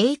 h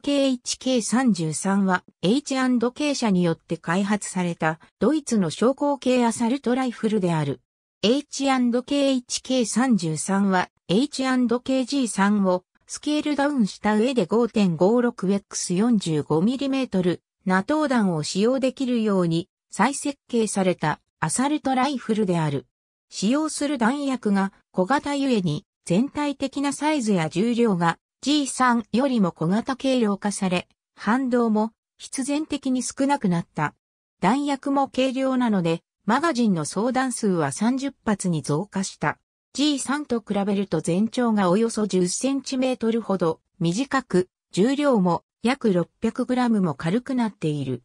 k h k 3 3は H&K 社によって開発されたドイツの昇降系アサルトライフルである。h k h k 3 3は H&KG3 をスケールダウンした上で 5.56X45mm ナトー弾を使用できるように再設計されたアサルトライフルである。使用する弾薬が小型ゆえに全体的なサイズや重量が G3 よりも小型軽量化され、反動も必然的に少なくなった。弾薬も軽量なので、マガジンの相談数は30発に増加した。G3 と比べると全長がおよそ1 0トルほど短く、重量も約6 0 0ムも軽くなっている。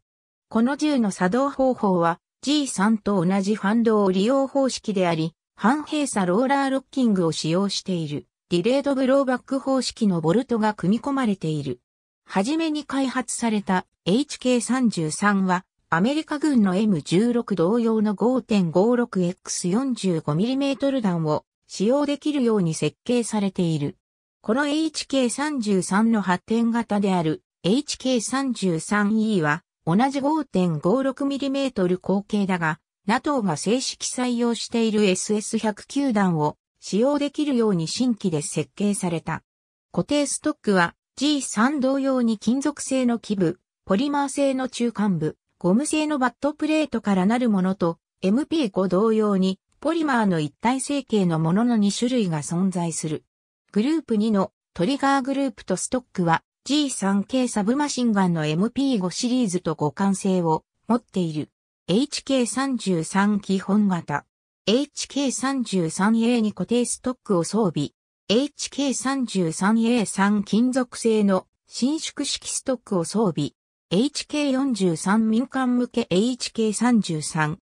この銃の作動方法は G3 と同じ反動利用方式であり、半閉鎖ローラーロッキングを使用している。ディレードブローバック方式のボルトが組み込まれている。はじめに開発された HK33 はアメリカ軍の M16 同様の 5.56X45mm 弾を使用できるように設計されている。この HK33 の発展型である HK33E は同じ 5.56mm 口径だが NATO が正式採用している SS109 弾を使用できるように新規で設計された。固定ストックは G3 同様に金属製の基部、ポリマー製の中間部、ゴム製のバットプレートからなるものと MP5 同様にポリマーの一体成形のものの2種類が存在する。グループ2のトリガーグループとストックは G3K サブマシンガンの MP5 シリーズと互換性を持っている。HK33 基本型。HK33A に固定ストックを装備。HK33A3 金属製の伸縮式ストックを装備。HK43 民間向け HK33。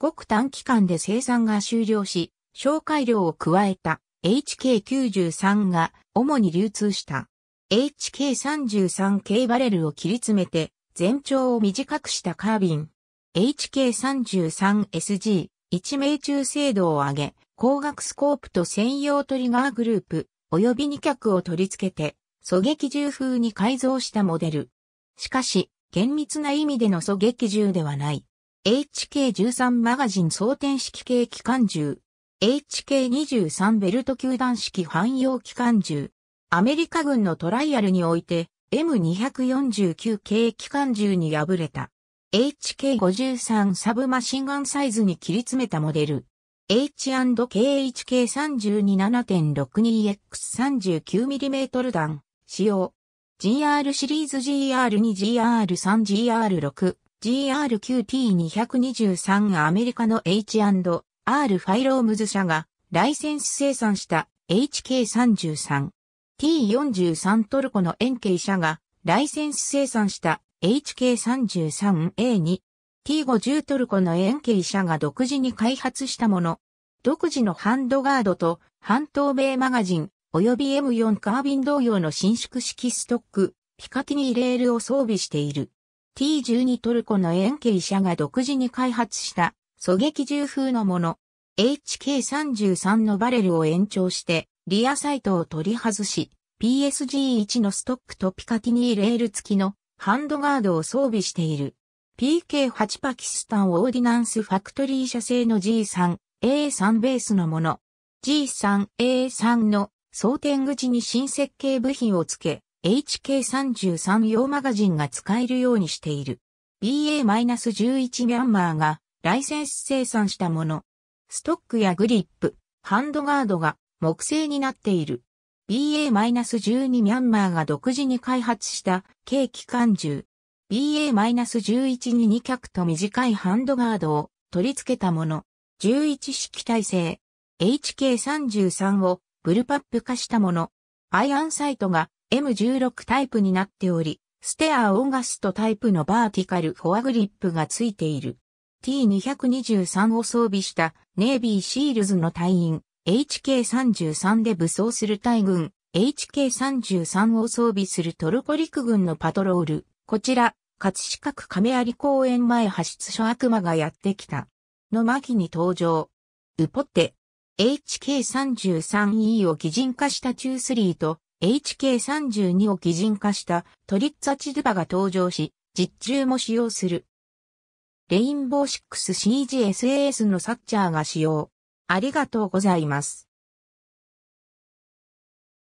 ごく短期間で生産が終了し、紹介量を加えた HK93 が主に流通した。HK33 k バレルを切り詰めて全長を短くしたカービン。HK33SG 一命中精度を上げ、光学スコープと専用トリガーグループ、及び二脚を取り付けて、狙撃銃風に改造したモデル。しかし、厳密な意味での狙撃銃ではない。HK13 マガジン装填式系機関銃。HK23 ベルト球団式汎用機関銃。アメリカ軍のトライアルにおいて M249 系機関銃に敗れた。HK53 サブマシンガンサイズに切り詰めたモデル。H&KHK32-7.62X39mm 弾使用。GR シリーズ GR2GR3GR6。GR9T223 アメリカの H&R ファイロームズ社がライセンス生産した HK33。T43 トルコの円形社がライセンス生産した HK33A2、T50 トルコの円形社が独自に開発したもの。独自のハンドガードと半透明マガジン、及び M4 カービン同様の伸縮式ストック、ピカティニーレールを装備している。T12 トルコの円形社が独自に開発した狙撃銃風のもの。HK33 のバレルを延長して、リアサイトを取り外し、PSG1 のストックとピカティニーレール付きのハンドガードを装備している。PK8 パキスタンオーディナンスファクトリー社製の G3A3 ベースのもの。G3A3 の装填口に新設計部品を付け、HK33 用マガジンが使えるようにしている。BA-11 ミャンマーがライセンス生産したもの。ストックやグリップ、ハンドガードが木製になっている。BA-12 ミャンマーが独自に開発した軽機関銃 BA-11 に2脚と短いハンドガードを取り付けたもの11式体制 HK33 をブルパップ化したものアイアンサイトが M16 タイプになっておりステアーオンガストタイプのバーティカルフォアグリップがついている T223 を装備したネイビーシールズの隊員 HK33 で武装する大軍、HK33 を装備するトルコ陸軍のパトロール。こちら、葛飾区亀有公園前派出所悪魔がやってきた。の巻に登場。ウポって、HK33E を擬人化したチュースリーと、HK32 を擬人化したトリッツァチドゥバが登場し、実中も使用する。レインボー 6CGSAS のサッチャーが使用。ありがとうございます。